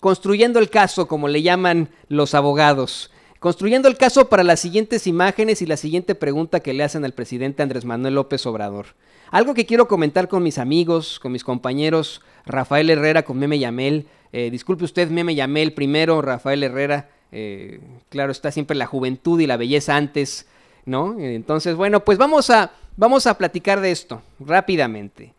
construyendo el caso, como le llaman los abogados. Construyendo el caso para las siguientes imágenes y la siguiente pregunta que le hacen al presidente Andrés Manuel López Obrador. Algo que quiero comentar con mis amigos, con mis compañeros, Rafael Herrera con Meme Yamel. Eh, disculpe usted, Meme Yamel primero, Rafael Herrera. Eh, claro, está siempre la juventud y la belleza antes, ¿no? Entonces, bueno, pues vamos a, vamos a platicar de esto rápidamente.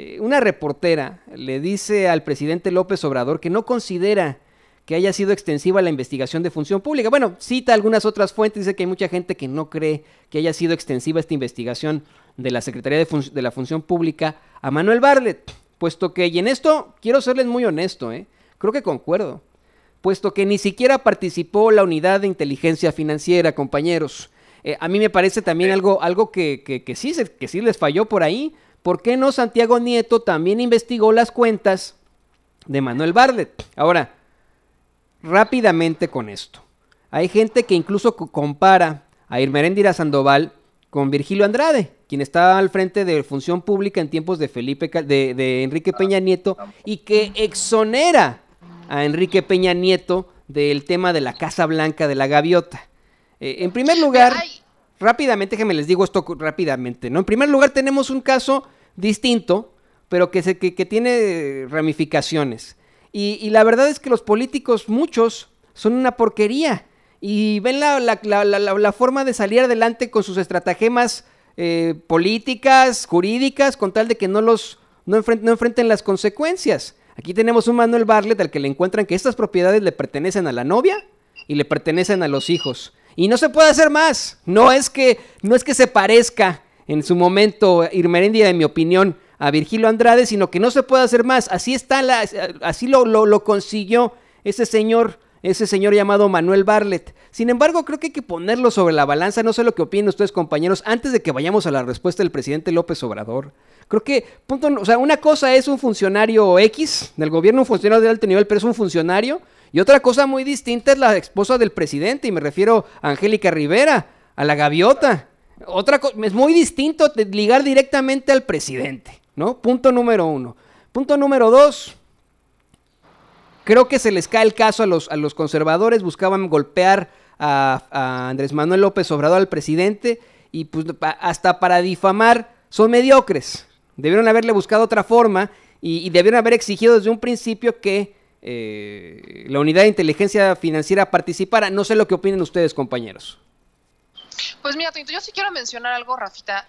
Eh, una reportera le dice al presidente López Obrador que no considera que haya sido extensiva la investigación de función pública. Bueno, cita algunas otras fuentes, dice que hay mucha gente que no cree que haya sido extensiva esta investigación de la Secretaría de, la Función Pública a Manuel Barlet, puesto que, y en esto quiero serles muy honesto, eh, creo que concuerdo, puesto que ni siquiera participó la unidad de inteligencia financiera, compañeros. Eh, a mí me parece también algo, algo que, que sí les falló por ahí, ¿Por qué no Santiago Nieto también investigó las cuentas de Manuel Barlet? Ahora, rápidamente con esto. Hay gente que incluso compara a Irmeréndira Sandoval con Virgilio Andrade, quien estaba al frente de Función Pública en tiempos de, Felipe, de, Enrique Peña ah, Nieto y que exonera a Enrique Peña Nieto del tema de la Casa Blanca de la Gaviota. Eh, en primer lugar... Rápidamente, me les digo esto rápidamente, ¿no? En primer lugar, tenemos un caso distinto, pero que, se, que, tiene eh, ramificaciones. Y, la verdad es que los políticos, muchos, son una porquería. Y ven la, forma de salir adelante con sus estratagemas eh, políticas, jurídicas, con tal de que no los enfrenten, no enfrenten las consecuencias. Aquí tenemos un Manuel Barlet al que le encuentran que estas propiedades le pertenecen a la novia y le pertenecen a los hijos. Y no se puede hacer más. No es que, no es que se parezca en su momento Irmerendia, en mi opinión, a Virgilio Andrade, sino que no se puede hacer más. Así está, la, así lo, lo, consiguió ese señor ese señor llamado Manuel Barlet. Sin embargo, creo que hay que ponerlo sobre la balanza, no sé lo que opinen ustedes compañeros, antes de que vayamos a la respuesta del presidente López Obrador. Creo que, o sea, una cosa es un funcionario X del gobierno, un funcionario de alto nivel, pero es un funcionario, y otra cosa muy distinta es la esposa del presidente, y me refiero a Angélica Rivera, a la gaviota. Otra es muy distinto ligar directamente al presidente, ¿no? Punto número uno. Punto número dos. Creo que se les cae el caso a los, a los conservadores, buscaban golpear a, Andrés Manuel López Obrador, al presidente, y pues hasta para difamar son mediocres. Debieron haberle buscado otra forma y debieron haber exigido desde un principio que eh, la unidad de inteligencia financiera participara. No sé lo que opinen ustedes, compañeros. Pues mira, yo sí quiero mencionar algo, Rafita.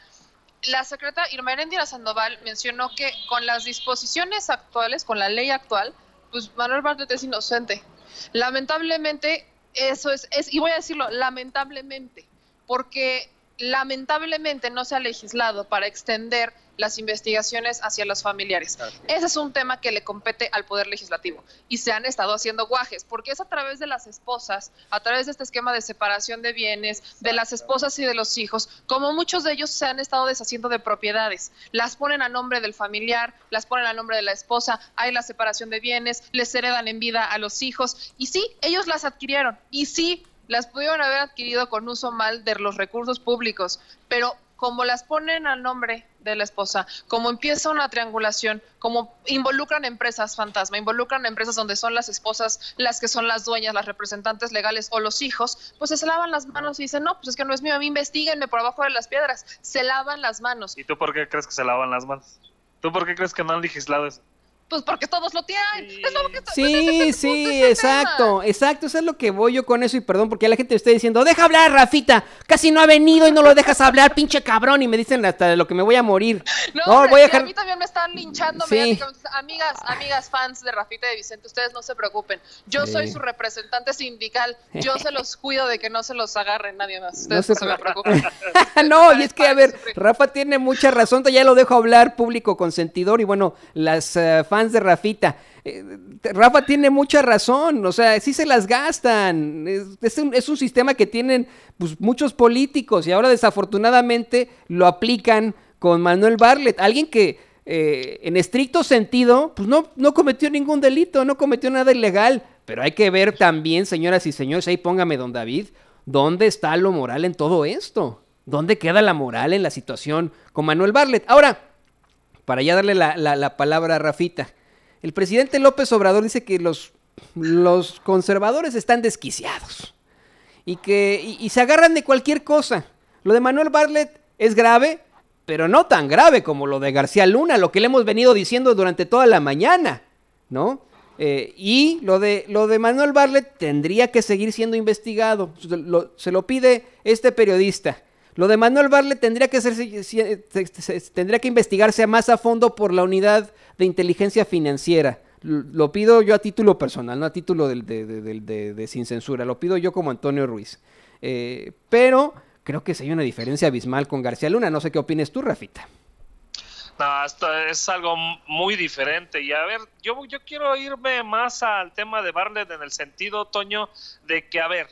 La secreta Irma Erendira Sandoval mencionó que con las disposiciones actuales, con la ley actual, pues Manuel Bartlett es inocente. Lamentablemente, eso es, y voy a decirlo, lamentablemente, porque lamentablemente no se ha legislado para extender las investigaciones hacia los familiares. Ese es un tema que le compete al Poder Legislativo y se han estado haciendo guajes, porque es a través de las esposas, a través de este esquema de separación de bienes, de las esposas y de los hijos, como muchos de ellos se han estado deshaciendo de propiedades. Las ponen a nombre del familiar, las ponen a nombre de la esposa, hay la separación de bienes, les heredan en vida a los hijos y sí, ellos las adquirieron y sí, las pudieron haber adquirido con uso mal de los recursos públicos, pero como las ponen al nombre de la esposa, como empieza una triangulación, como involucran empresas fantasma, involucran empresas donde son las esposas las que son las dueñas, las representantes legales o los hijos, pues se lavan las manos y dicen, no, pues es que no es mío, a mí investiguenme por abajo de las piedras, se lavan las manos. ¿Y tú por qué crees que se lavan las manos? ¿Tú por qué crees que no han legislado eso? Pues porque todos lo tienen. Sí, sí, este exacto, exacto. Eso es lo que voy yo con eso y perdón porque la gente me está diciendo, deja hablar, Rafita. Casi no ha venido y no lo dejas hablar, pinche cabrón. Y me dicen hasta de lo que me voy a morir. No, voy a, dejar... a mí también me están linchando. Sí. Amigas, amigas fans de Rafita y de Vicente, ustedes no se preocupen. Yo soy su representante sindical. Yo se los cuido de que no se los agarren nadie más. Ustedes no se, preocupen. no, y es que, a ver, Rafa tiene mucha razón. Ya lo dejo hablar público consentidor y bueno, las fans eh, de Rafita. Eh, Rafa tiene mucha razón, o sea, sí se las gastan. Es, un, sistema que tienen pues, muchos políticos y ahora desafortunadamente lo aplican con Manuel Barlet, alguien que eh, en estricto sentido pues no, no cometió ningún delito, no cometió nada ilegal, pero hay que ver también, señoras y señores, ahí póngame don David, ¿dónde está lo moral en todo esto? ¿Dónde queda la moral en la situación con Manuel Barlet? Ahora, para ya darle la, palabra a Rafita. El presidente López Obrador dice que los, conservadores están desquiciados y que se agarran de cualquier cosa. Lo de Manuel Bartlett es grave, pero no tan grave como lo de García Luna, lo que le hemos venido diciendo durante toda la mañana, ¿no? Eh, y lo de, lo de Manuel Bartlett tendría que seguir siendo investigado. se lo pide este periodista. Lo de Manuel Barlet tendría que, ser, tendría que investigarse más a fondo por la unidad de inteligencia financiera. Lo pido yo a título personal, no a título de, sin censura. Lo pido yo como Antonio Ruiz. Eh, pero creo que sí hay una diferencia abismal con García Luna. No sé qué opines tú, Rafita. No, esto es algo muy diferente. Y a ver, yo, yo quiero irme más al tema de Barlet en el sentido, Toño, de que, a ver,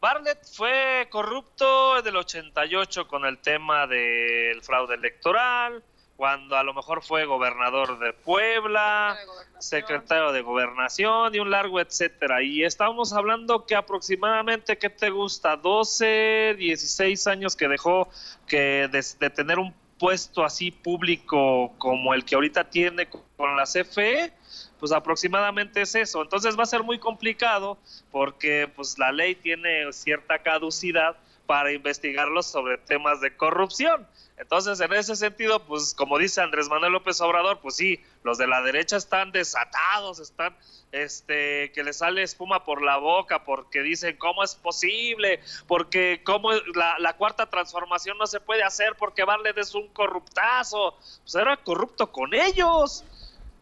Barnett fue corrupto del 88 con el tema del fraude electoral, cuando a lo mejor fue gobernador de Puebla, secretario de gobernación y un largo etcétera. Y estábamos hablando que aproximadamente, ¿qué te gusta? 12, 16 años que dejó que de, de tener un puesto así público como el que ahorita tiene con la CFE pues aproximadamente es eso. Entonces va a ser muy complicado porque pues la ley tiene cierta caducidad para investigarlos sobre temas de corrupción. Entonces, en ese sentido, pues como dice Andrés Manuel López Obrador, pues sí, los de la derecha están desatados, están este que les sale espuma por la boca porque dicen cómo es posible, porque cómo la, la cuarta transformación no se puede hacer porque Barlet es un corruptazo. Pues era corrupto con ellos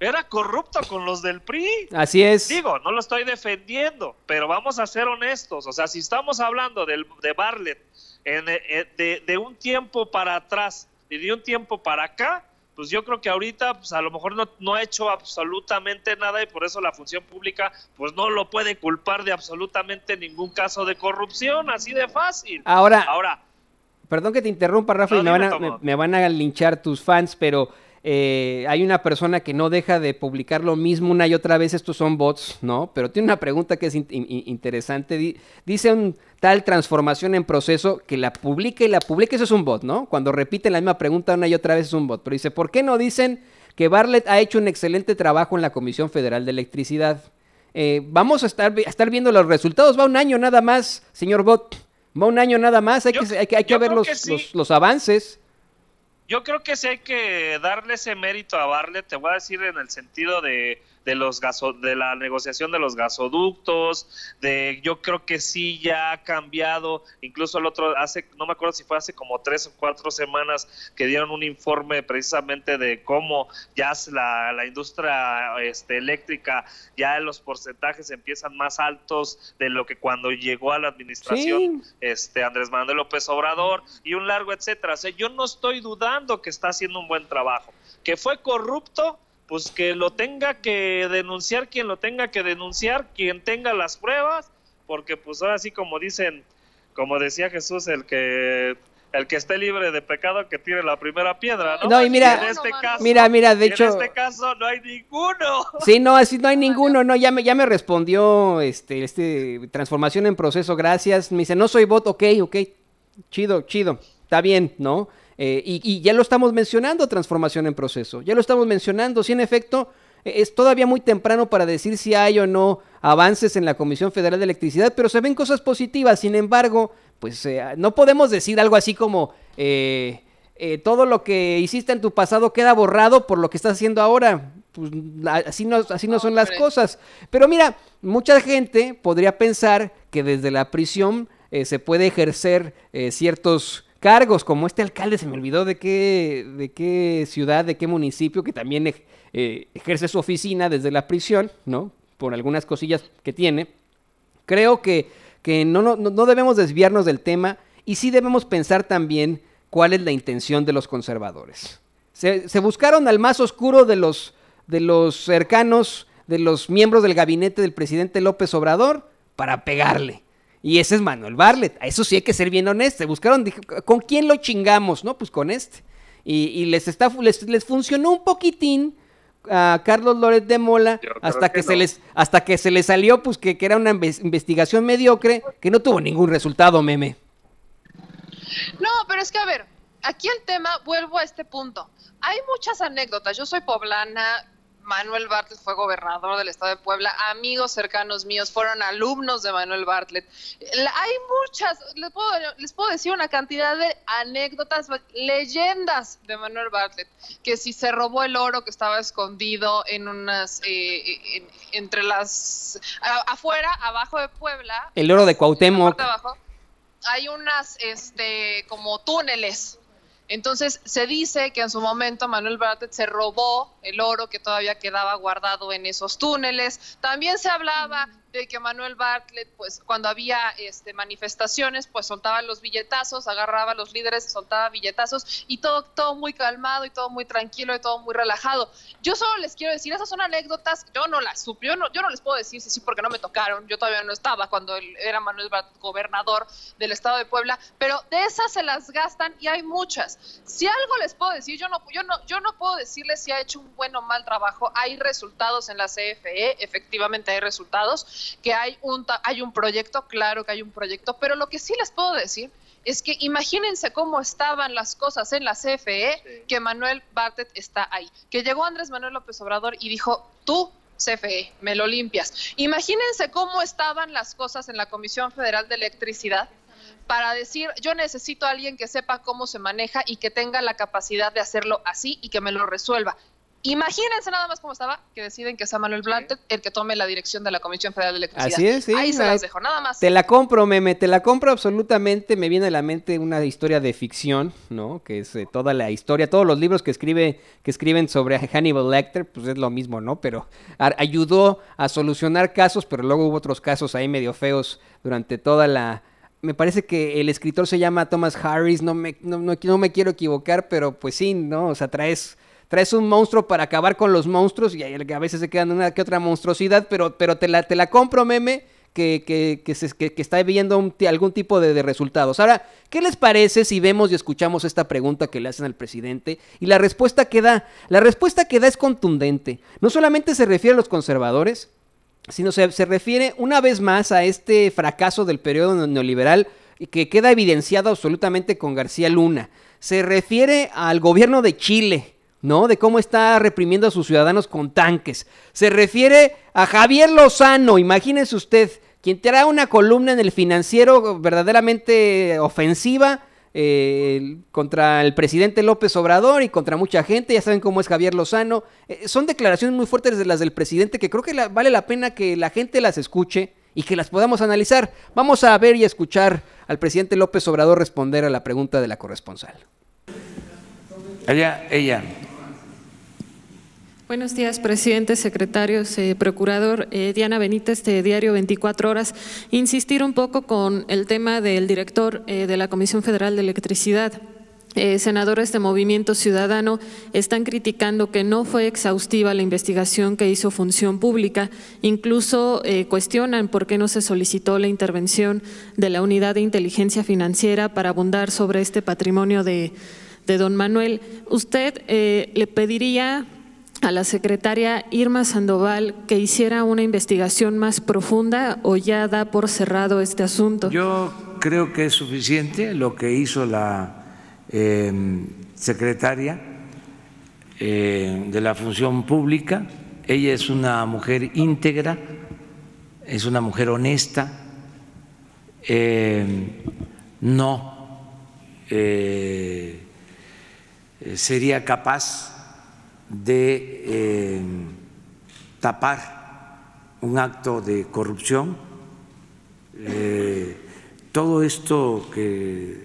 era corrupto con los del PRI. Así es. Digo, no lo estoy defendiendo, pero vamos a ser honestos. O sea, si estamos hablando de Barlet eh, eh, de, un tiempo para atrás y de un tiempo para acá, pues yo creo que ahorita pues a lo mejor no, ha hecho absolutamente nada y por eso la función pública pues no lo puede culpar de absolutamente ningún caso de corrupción, así de fácil. Ahora, ahora perdón que te interrumpa, Rafa, y me van, a, me van a linchar tus fans, pero eh, hay una persona que no deja de publicar lo mismo una y otra vez, estos son bots, ¿no? Pero tiene una pregunta que es interesante. Dice un tal transformación en proceso que la publique y la publique, eso es un bot, ¿no? Cuando repite la misma pregunta una y otra vez es un bot. Pero dice, ¿por qué no dicen que Barlett ha hecho un excelente trabajo en la Comisión Federal de Electricidad? Eh, vamos a estar, viendo los resultados, va un año nada más, señor bot, va un año nada más, hay que, ver los, los avances yo creo que sí hay que darle ese mérito a Barlet, te voy a decir en el sentido de de los de la negociación de los gasoductos, de yo creo que sí ya ha cambiado, incluso el otro hace no me acuerdo si fue hace como tres o cuatro semanas que dieron un informe precisamente de cómo ya la, la industria este, eléctrica ya los porcentajes empiezan más altos de lo que cuando llegó a la administración este Andrés Manuel López Obrador y un largo etcétera. yo no estoy dudando que está haciendo un buen trabajo, que fue corrupto pues que lo tenga que denunciar quien lo tenga que denunciar, quien tenga las pruebas, porque pues ahora sí como dicen, como decía Jesús, el que el que esté libre de pecado que tire la primera piedra, ¿no? No, y mira, este mira, mira, de hecho en este caso no hay ninguno. Sí, no, así no hay ninguno, no, ya me ya me respondió este este transformación en proceso, gracias. Me dice, "No soy bot, ok, ok. Chido, chido. Está bien, ¿no?" Eh, y, ya lo estamos mencionando, transformación en proceso. Ya lo estamos mencionando. Si en efecto eh, es todavía muy temprano para decir si hay o no avances en la Comisión Federal de Electricidad, pero se ven cosas positivas. Sin embargo, pues eh, no podemos decir algo así como todo lo que hiciste en tu pasado queda borrado por lo que estás haciendo ahora. Pues, así así no son las cosas. Pero mira, mucha gente podría pensar que desde la prisión se puede ejercer ciertos cargos, como este alcalde, se me olvidó de qué, de qué ciudad, de qué municipio, que también eh, ejerce su oficina desde la prisión, ¿no? Por algunas cosillas que tiene. Creo que, no, no, debemos desviarnos del tema y sí debemos pensar también cuál es la intención de los conservadores. Se, se buscaron al más oscuro de los, de los cercanos, de los miembros del gabinete del presidente López Obrador, para pegarle. Y ese es Manuel Barlet. A eso sí hay que ser bien honesto. Buscaron, ¿con quién lo chingamos? No, pues con este. Y, les, está, les, funcionó un poquitín a Carlos Loret de Mola hasta que, se les hasta que se le salió pues que, era una investigación mediocre que no tuvo ningún resultado meme no pero es que a ver aquí el tema vuelvo a este punto hay muchas anécdotas yo soy poblana Manuel Bartlett fue gobernador del estado de Puebla, amigos cercanos míos fueron alumnos de Manuel Bartlett. Hay muchas, les puedo, decir una cantidad de anécdotas, leyendas de Manuel Bartlett, que si se robó el oro que estaba escondido en unas, eh, entre las, afuera, abajo de Puebla. El oro de Cuauhtémoc. hay unas, este, como túneles entonces se dice que en su momento Manuel Bartlett se robó el oro que todavía quedaba guardado en esos túneles. También se hablaba de que Manuel Bartlett, pues cuando había este, manifestaciones, pues soltaba los billetazos, agarraba a los líderes, soltaba billetazos y todo, todo muy calmado y todo muy tranquilo y todo muy relajado. Yo solo les quiero decir, esas son anécdotas, yo no las supe, yo no, yo no les puedo decir si sí, porque no me tocaron, yo todavía no estaba cuando él era Manuel Bartlett gobernador del estado de Puebla, pero de esas se las gastan y hay muchas. Si algo les puedo decir, yo no, yo no, yo no puedo decirles si ha hecho un buen o mal trabajo, hay resultados en la CFE, efectivamente hay resultados que hay un, hay un proyecto, claro que hay un proyecto, pero lo que sí les puedo decir es que imagínense cómo estaban las cosas en la CFE, que Manuel Bartet está ahí, que llegó Andrés Manuel López Obrador y dijo, tú CFE, me lo limpias. Imagínense cómo estaban las cosas en la Comisión Federal de Electricidad para decir, yo necesito a alguien que sepa cómo se maneja y que tenga la capacidad de hacerlo así y que me lo resuelva. Imagínense nada más cómo estaba, que deciden que sea Manuel Blantet el que tome la dirección de la Comisión Federal de Electricidad. Así es, sí. Ahí se las dejo, nada más. Te la compro, meme, te la compro absolutamente. Me viene a la mente una historia de ficción, ¿no? Que es eh, toda la historia, todos los libros que escribe, que escriben sobre Hannibal Lecter, pues es lo mismo, ¿no? Pero ayudó a solucionar casos, pero luego hubo otros casos ahí medio feos durante toda la me parece que el escritor se llama Thomas Harris, no me, no, no, no me quiero equivocar, pero pues sí, ¿no? O sea, traes traes un monstruo para acabar con los monstruos y a veces se quedan una que otra monstruosidad, pero, te, la, te compro meme que, está viendo algún tipo de, resultados. Ahora, ¿qué les parece si vemos y escuchamos esta pregunta que le hacen al presidente? Y la respuesta que da, la respuesta que da es contundente. No solamente se refiere a los conservadores, sino se refiere una vez más a este fracaso del periodo neoliberal que queda evidenciado absolutamente con García Luna. Se refiere al gobierno de Chile ¿no? De cómo está reprimiendo a sus ciudadanos con tanques. Se refiere a Javier Lozano, imagínense usted, quien hará una columna en el financiero verdaderamente ofensiva eh, contra el presidente López Obrador y contra mucha gente, ya saben cómo es Javier Lozano. Eh, son declaraciones muy fuertes de las del presidente que creo que vale la pena que la gente las escuche y que las podamos analizar. Vamos a ver y escuchar al presidente López Obrador responder a la pregunta de la corresponsal. Ella, ella, Buenos días, presidente, secretarios, procurador. Eh, Diana Benítez, de Diario 24 Horas. Insistir un poco con el tema del director eh, de la Comisión Federal de Electricidad. Eh, senadores de Movimiento Ciudadano están criticando que no fue exhaustiva la investigación que hizo Función Pública. Incluso cuestionan por qué no se solicitó la intervención de la Unidad de Inteligencia Financiera para abundar sobre este patrimonio de, don Manuel. ¿Usted le pediría a la secretaria Irma Sandoval que hiciera una investigación más profunda o ya da por cerrado este asunto? Yo creo que es suficiente lo que hizo la em, secretaria eh, de la función pública. Ella es una mujer íntegra, es una mujer honesta, em, no eh, sería capaz de eh, tapar un acto de corrupción. Eh, todo esto que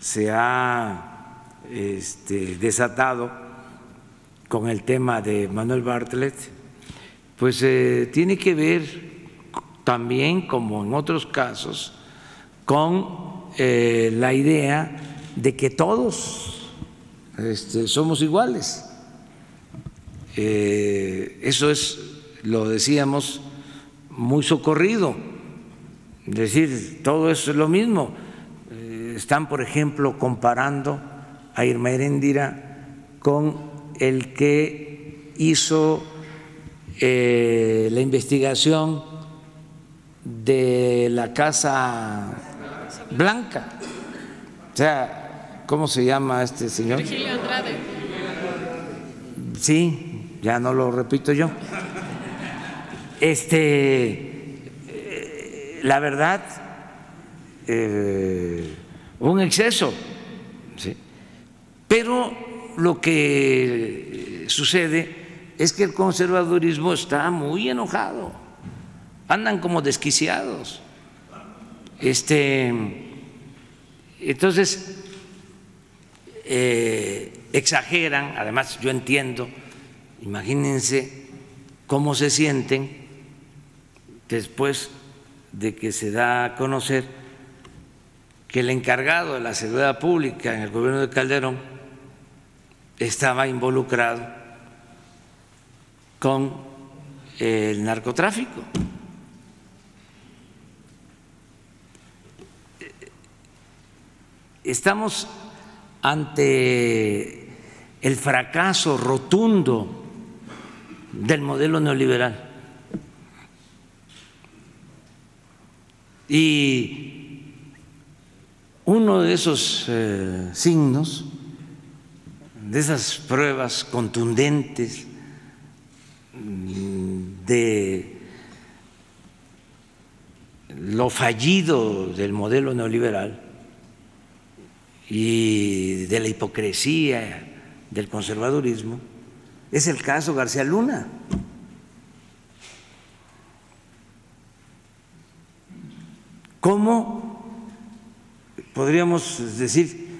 se ha este, desatado con el tema de Manuel Bartlett, pues eh, tiene que ver también, como en otros casos, con la idea de que todos este, somos iguales eh, eso es, lo decíamos, muy socorrido. Es decir, todo eso es lo mismo. Eh, están, por ejemplo, comparando a Irma Heréndira con el que hizo eh, la investigación de la Casa Blanca. O sea, ¿cómo se llama este señor? Sí, ya no lo repito yo. Este, eh, la verdad, eh, un exceso. ¿sí? Pero lo que sucede es que el conservadurismo está muy enojado, andan como desquiciados. Este, entonces, eh, exageran, además yo entiendo Imagínense cómo se sienten después de que se da a conocer que el encargado de la seguridad pública en el gobierno de Calderón estaba involucrado con el narcotráfico. Estamos ante el fracaso rotundo del modelo neoliberal. Y uno de esos eh, signos, de esas pruebas contundentes mm, de lo fallido del modelo neoliberal y de la hipocresía del conservadurismo, es el caso García Luna. ¿Cómo podríamos decir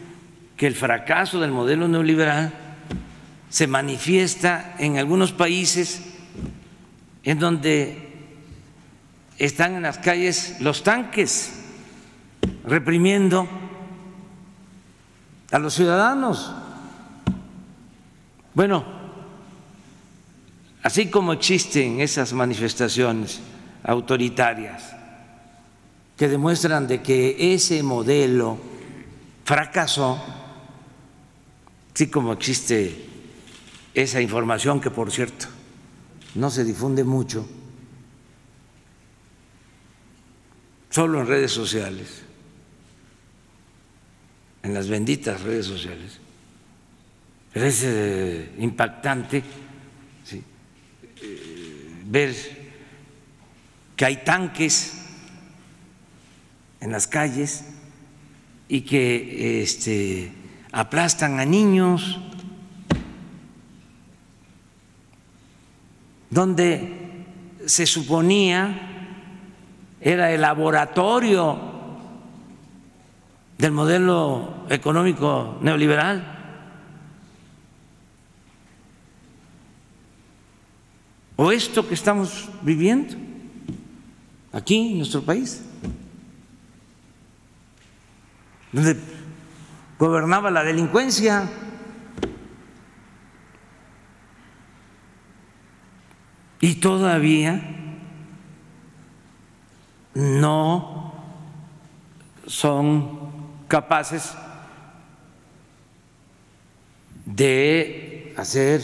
que el fracaso del modelo neoliberal se manifiesta en algunos países en donde están en las calles los tanques reprimiendo a los ciudadanos? Bueno, así como existen esas manifestaciones autoritarias que demuestran de que ese modelo fracasó, así como existe esa información que por cierto no se difunde mucho, solo en redes sociales, en las benditas redes sociales, es eh, impactante ver que hay tanques en las calles y que este, aplastan a niños, donde se suponía era el laboratorio del modelo económico neoliberal. esto que estamos viviendo aquí en nuestro país, donde gobernaba la delincuencia. Y todavía no son capaces de hacer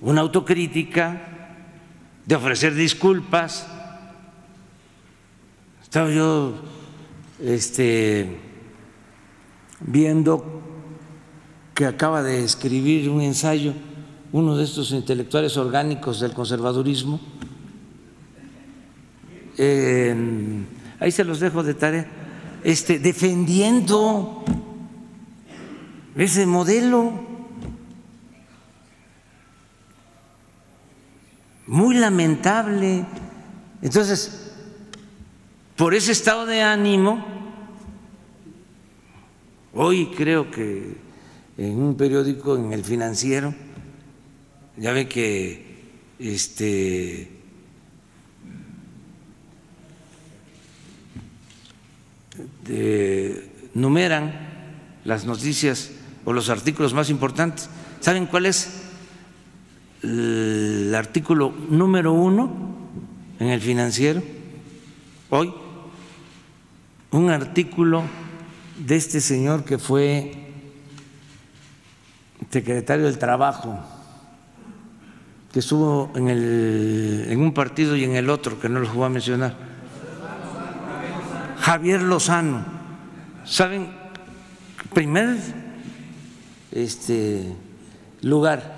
una autocrítica de ofrecer disculpas. Estaba yo este, viendo que acaba de escribir un ensayo uno de estos intelectuales orgánicos del conservadurismo. ahí se los dejo de tarea. Este, defendiendo ese modelo muy lamentable. Entonces, por ese estado de ánimo, hoy creo que en un periódico, en el financiero, ya ve que este numeran las noticias o los artículos más importantes. ¿Saben cuál es el artículo número uno en el financiero, hoy, un artículo de este señor que fue secretario del Trabajo, que estuvo en, un partido y en el otro, que no los voy a mencionar, Javier Lozano. ¿Saben? Primer este, lugar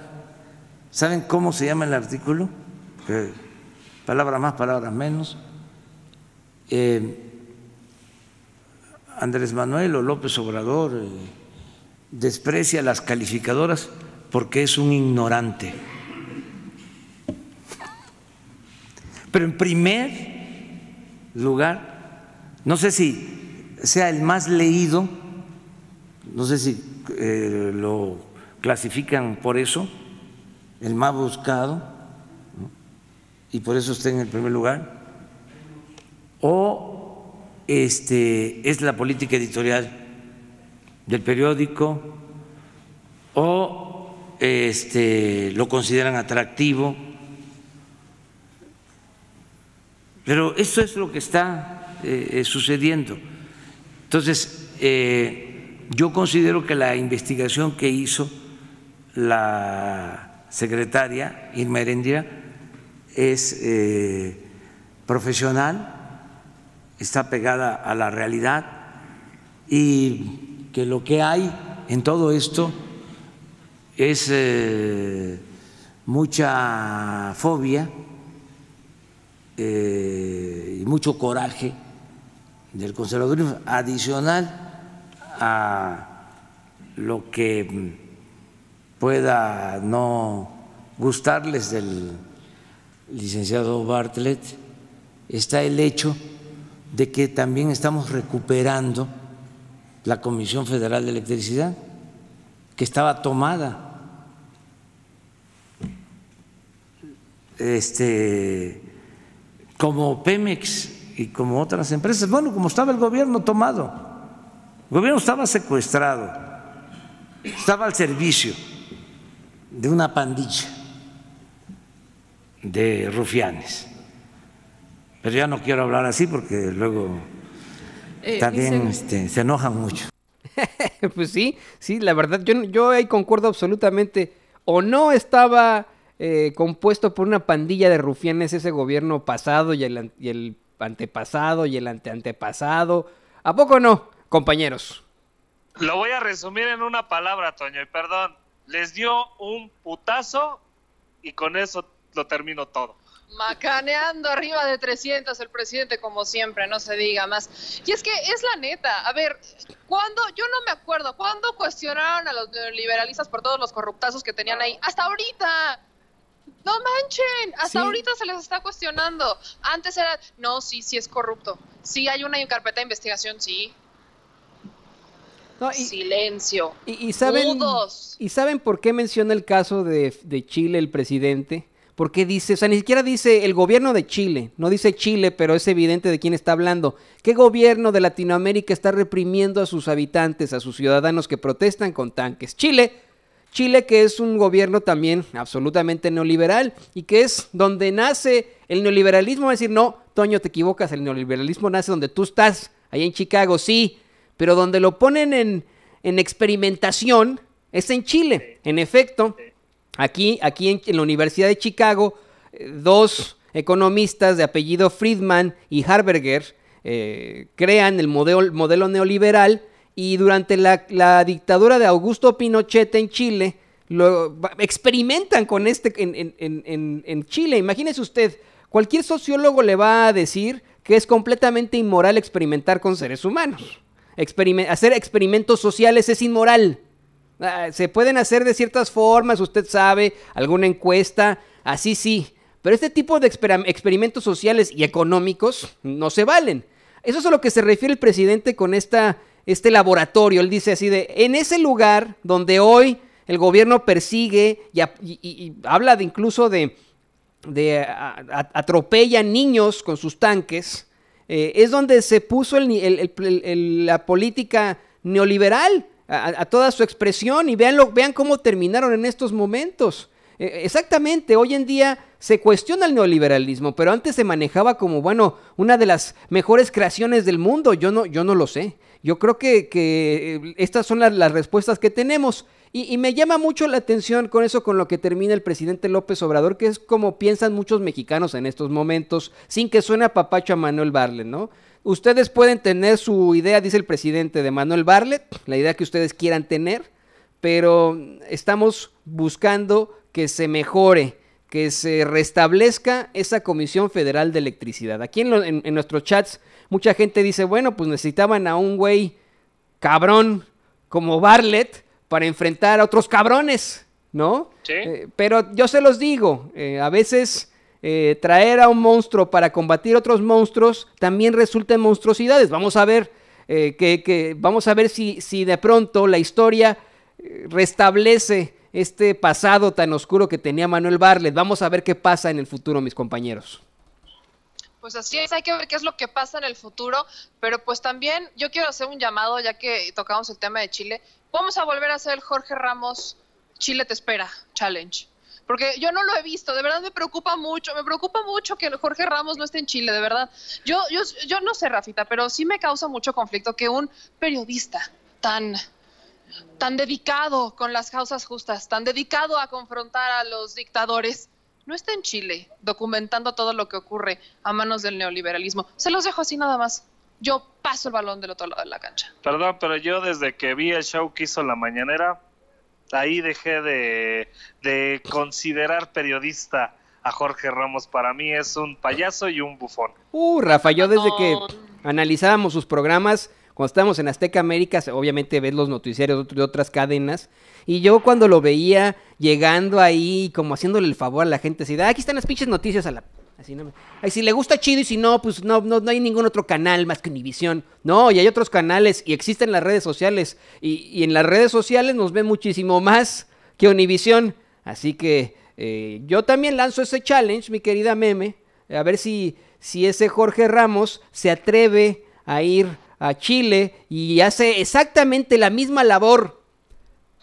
¿Saben cómo se llama el artículo? palabra más, palabras menos. Eh, Andrés Manuel o López Obrador eh, desprecia a las calificadoras porque es un ignorante. Pero en primer lugar, no sé si sea el más leído, no sé si eh, lo clasifican por eso, el más buscado, y por eso está en el primer lugar, o este, es la política editorial del periódico, o este, lo consideran atractivo. Pero eso es lo que está eh, eh, sucediendo. Entonces, eh, yo considero que la investigación que hizo la secretaria, Irma es eh, profesional, está pegada a la realidad y que lo que hay en todo esto es eh, mucha fobia eh, y mucho coraje del conservadurismo adicional a lo que pueda no gustarles del licenciado Bartlett está el hecho de que también estamos recuperando la Comisión Federal de Electricidad, que estaba tomada este, como Pemex y como otras empresas. Bueno, como estaba el gobierno tomado, el gobierno estaba secuestrado, estaba al servicio de una pandilla de rufianes. Pero ya no quiero hablar así porque luego eh, también este, se enojan mucho. pues sí, sí, la verdad, yo, yo ahí concuerdo absolutamente. O no estaba eh, compuesto por una pandilla de rufianes ese gobierno pasado y el, y el antepasado y el anteantepasado. ¿A poco no, compañeros? Lo voy a resumir en una palabra, Toño, y perdón, les dio un putazo y con eso lo termino todo. Macaneando arriba de 300 el presidente, como siempre, no se diga más. Y es que es la neta. A ver, cuando Yo no me acuerdo. ¿Cuándo cuestionaron a los liberalistas por todos los corruptazos que tenían ahí? ¡Hasta ahorita! ¡No manchen! Hasta ahorita se les está cuestionando. Antes era, no, sí, sí es corrupto. Sí hay una carpeta de investigación, sí. Silencio. Y, y saben, ¿Y saben por qué menciona el caso de, Chile el presidente? Porque dice, o sea, ni siquiera dice el gobierno de Chile, no dice Chile, pero es evidente de quién está hablando. ¿Qué gobierno de Latinoamérica está reprimiendo a sus habitantes, a sus ciudadanos que protestan con tanques? Chile. Chile que es un gobierno también absolutamente neoliberal y que es donde nace el neoliberalismo. Va decir, no, Toño, te equivocas, el neoliberalismo nace donde tú estás, ahí en Chicago, sí, pero donde lo ponen en, en experimentación es en Chile. En efecto, aquí, aquí en, la Universidad de Chicago, eh, dos economistas de apellido Friedman y Harberger eh, crean el modelo, modelo, neoliberal y durante la, la, dictadura de Augusto Pinochet en Chile, lo, experimentan con este en, en, en, en, Chile. Imagínese usted, cualquier sociólogo le va a decir que es completamente inmoral experimentar con seres humanos hacer experimentos sociales es inmoral. Ah, se pueden hacer de ciertas formas, usted sabe, alguna encuesta, así sí. Pero este tipo de experimentos sociales y económicos no se valen. Eso es a lo que se refiere el presidente con esta, este laboratorio. Él dice así de, en ese lugar donde hoy el gobierno persigue y, habla de incluso de, de atropella niños con sus tanques, eh, es donde se puso la política neoliberal a, toda su expresión y vean cómo terminaron en estos momentos. Eh, exactamente, hoy en día se cuestiona el neoliberalismo, pero antes se manejaba como, bueno, una de las mejores creaciones del mundo, yo no, yo no lo sé. Yo creo que, eh, estas son las, respuestas que tenemos. Y, me llama mucho la atención con eso, con lo que termina el presidente López Obrador, que es como piensan muchos mexicanos en estos momentos, sin que suene a papacho a Manuel Barlet, ¿no? Ustedes pueden tener su idea, dice el presidente, de Manuel Barlet, la idea que ustedes quieran tener, pero estamos buscando que se mejore que se restablezca esa Comisión Federal de Electricidad. Aquí en, nuestros chats mucha gente dice, bueno, pues necesitaban a un güey cabrón como Bartlett para enfrentar a otros cabrones, ¿no? Eh, pero yo se los digo, eh, a veces eh, traer a un monstruo para combatir otros monstruos también resulta en monstruosidades. Vamos a ver, que, vamos a ver si, si de pronto la historia restablece este pasado tan oscuro que tenía Manuel Barlet. Vamos a ver qué pasa en el futuro, mis compañeros. Pues así es, hay que ver qué es lo que pasa en el futuro, pero pues también yo quiero hacer un llamado, ya que tocamos el tema de Chile, vamos a volver a hacer el Jorge Ramos Chile te espera challenge porque yo no lo he visto, de verdad me preocupa mucho, me preocupa mucho que Jorge Ramos no esté en Chile, de verdad. Yo, yo, yo no sé, Rafita, pero sí me causa mucho conflicto que un periodista tan tan dedicado con las causas justas, tan dedicado a confrontar a los dictadores, no está en Chile documentando todo lo que ocurre a manos del neoliberalismo. Se los dejo así nada más. Yo paso el balón del otro lado de la cancha. Perdón, pero yo desde que vi el show que hizo la mañanera, ahí dejé de, considerar periodista a Jorge Ramos. Para mí es un payaso y un bufón. Uh, Rafa, yo desde que analizábamos sus programas, cuando estamos en Azteca América, obviamente ves los noticiarios de otras cadenas. Y yo cuando lo veía llegando ahí, como haciéndole el favor a la gente, así, ah, aquí están las pinches noticias a la... Así no Ay, si le gusta chido y si no, pues no, no, no hay ningún otro canal más que Univision. No, y hay otros canales y existen las redes sociales. Y, en las redes sociales nos ven muchísimo más que Univision. Así que eh, yo también lanzo ese challenge, mi querida meme. A ver si, si ese Jorge Ramos se atreve a ir a Chile y hace exactamente la misma labor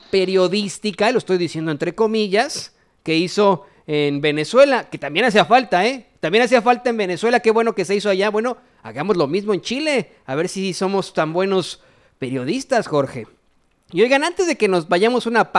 periodística, lo estoy diciendo entre comillas, que hizo en Venezuela, que también hacía falta, ¿eh? También hacía falta en Venezuela, qué bueno que se hizo allá. Bueno, hagamos lo mismo en Chile, a ver si somos tan buenos periodistas, Jorge. Y oigan, antes de que nos vayamos una